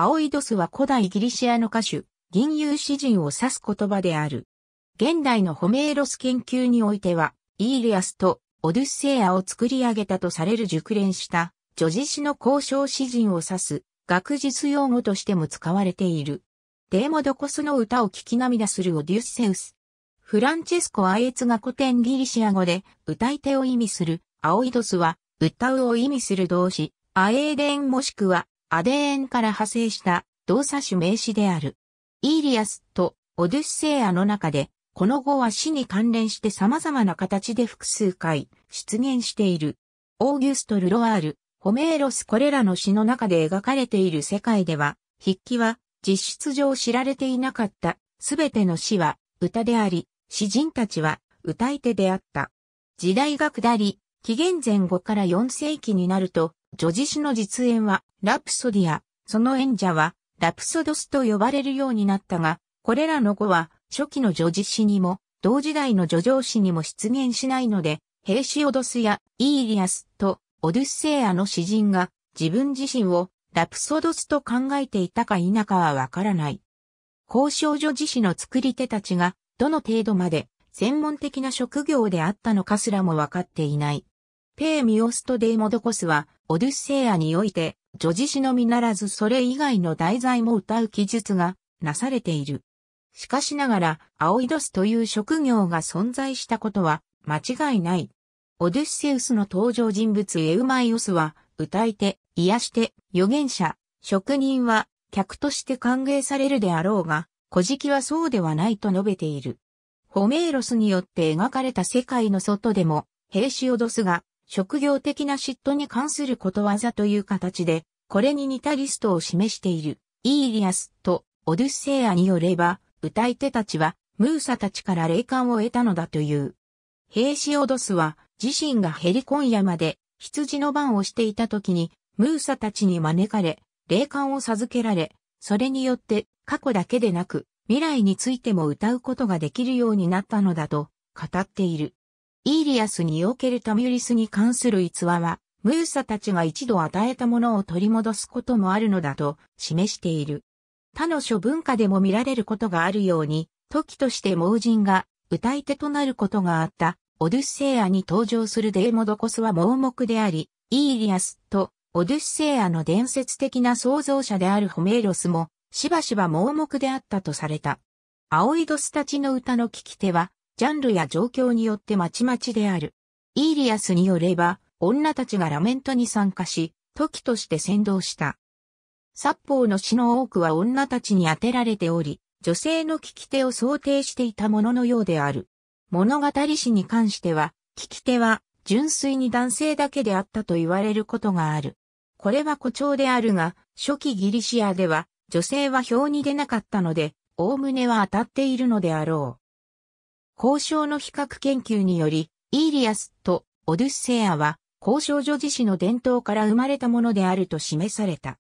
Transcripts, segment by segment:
アオイドスは古代ギリシアの歌手、吟遊詩人を指す言葉である。現代のホメーロス研究においては、イーリアスとオデュッセイアを作り上げたとされる熟練した女子詩の交渉詩人を指す学術用語としても使われている。デーモドコスの歌を聞き涙するオデュッセウス。フランチェスコ・アエツが古典ギリシア語で歌い手を意味するアオイドスは歌うを意味する動詞アエーデンもしくはアデーンから派生した動作種名詞である。イーリアスとオデュッセイアの中で、この語は死に関連して様々な形で複数回出現している。オーギュスト・ルロワール、ホメーロスこれらの詩の中で描かれている世界では、筆記は実質上知られていなかったすべての詩は歌であり、詩人たちは歌い手であった。時代が下り、紀元前5から4世紀になると、女児詩の実演は、ラプソディア、その演者は、ラプソドスと呼ばれるようになったが、これらの語は、初期の女児詩にも、同時代の女情詩にも出現しないので、ヘイシオドスやイーリアスとオデュッセイアの詩人が自分自身をラプソドスと考えていたか否かはわからない。交渉女児身の作り手たちがどの程度まで専門的な職業であったのかすらもわかっていない。ペーミオスト・デイモドコスはオデュッセイアにおいて、女児詩のみならずそれ以外の題材も歌う記述がなされている。しかしながら、アオイドスという職業が存在したことは間違いない。オデュッセウスの登場人物エウマイオスは、歌い手、癒して、預言者、職人は、客として歓迎されるであろうが、古事記はそうではないと述べている。ホメーロスによって描かれた世界の外でも、兵士オドスが職業的な嫉妬に関することわざという形で、これに似たリストを示している、イーリアスとオデュッセイアによれば、歌い手たちは、ムーサたちから霊感を得たのだという。ヘイシオドスは、自身がヘリコン山で、羊の番をしていた時に、ムーサたちに招かれ、霊感を授けられ、それによって過去だけでなく未来についても歌うことができるようになったのだと語っている。イーリアスにおけるタミュリスに関する逸話は、ムーサたちが一度与えたものを取り戻すこともあるのだと示している。他の諸文化でも見られることがあるように、時として盲人が歌い手となることがあったオデュッセイアに登場するデーモドコスは盲目であり、イーリアスとオデュッセイアの伝説的な創造者であるホメーロスもしばしば盲目であったとされた。アオイドスたちの歌の聞き手はジャンルや状況によってまちまちである。イーリアスによれば、女たちがラメントに参加し、時として先導した。殺法の詩の多くは女たちに当てられており、女性の聞き手を想定していたもののようである。物語詩に関しては、聞き手は純粋に男性だけであったと言われることがある。これは誇張であるが、初期ギリシアでは女性は表に出なかったので、概ねは当たっているのであろう。交渉の比較研究により、イーリアスとオデュッセアは、交渉女子身の伝統から生まれたものであると示された。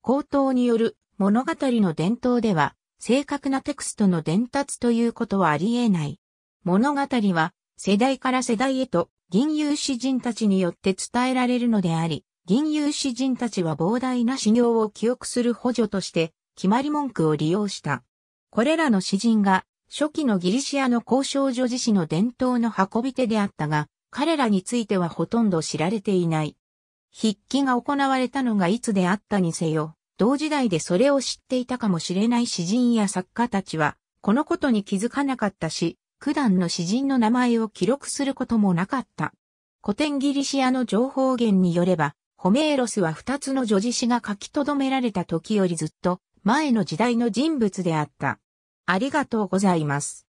口頭による物語の伝統では、正確なテクストの伝達ということはあり得ない。物語は、世代から世代へと、銀融詩人たちによって伝えられるのであり、銀融詩人たちは膨大な修行を記憶する補助として、決まり文句を利用した。これらの詩人が初期のギリシアの交渉女子史の伝統の運び手であったが、彼らについてはほとんど知られていない。筆記が行われたのがいつであったにせよ、同時代でそれを知っていたかもしれない詩人や作家たちは、このことに気づかなかったし、九段の詩人の名前を記録することもなかった。古典ギリシアの情報源によれば、ホメーロスは二つの女子詩が書き留められた時よりずっと前の時代の人物であった。ありがとうございます。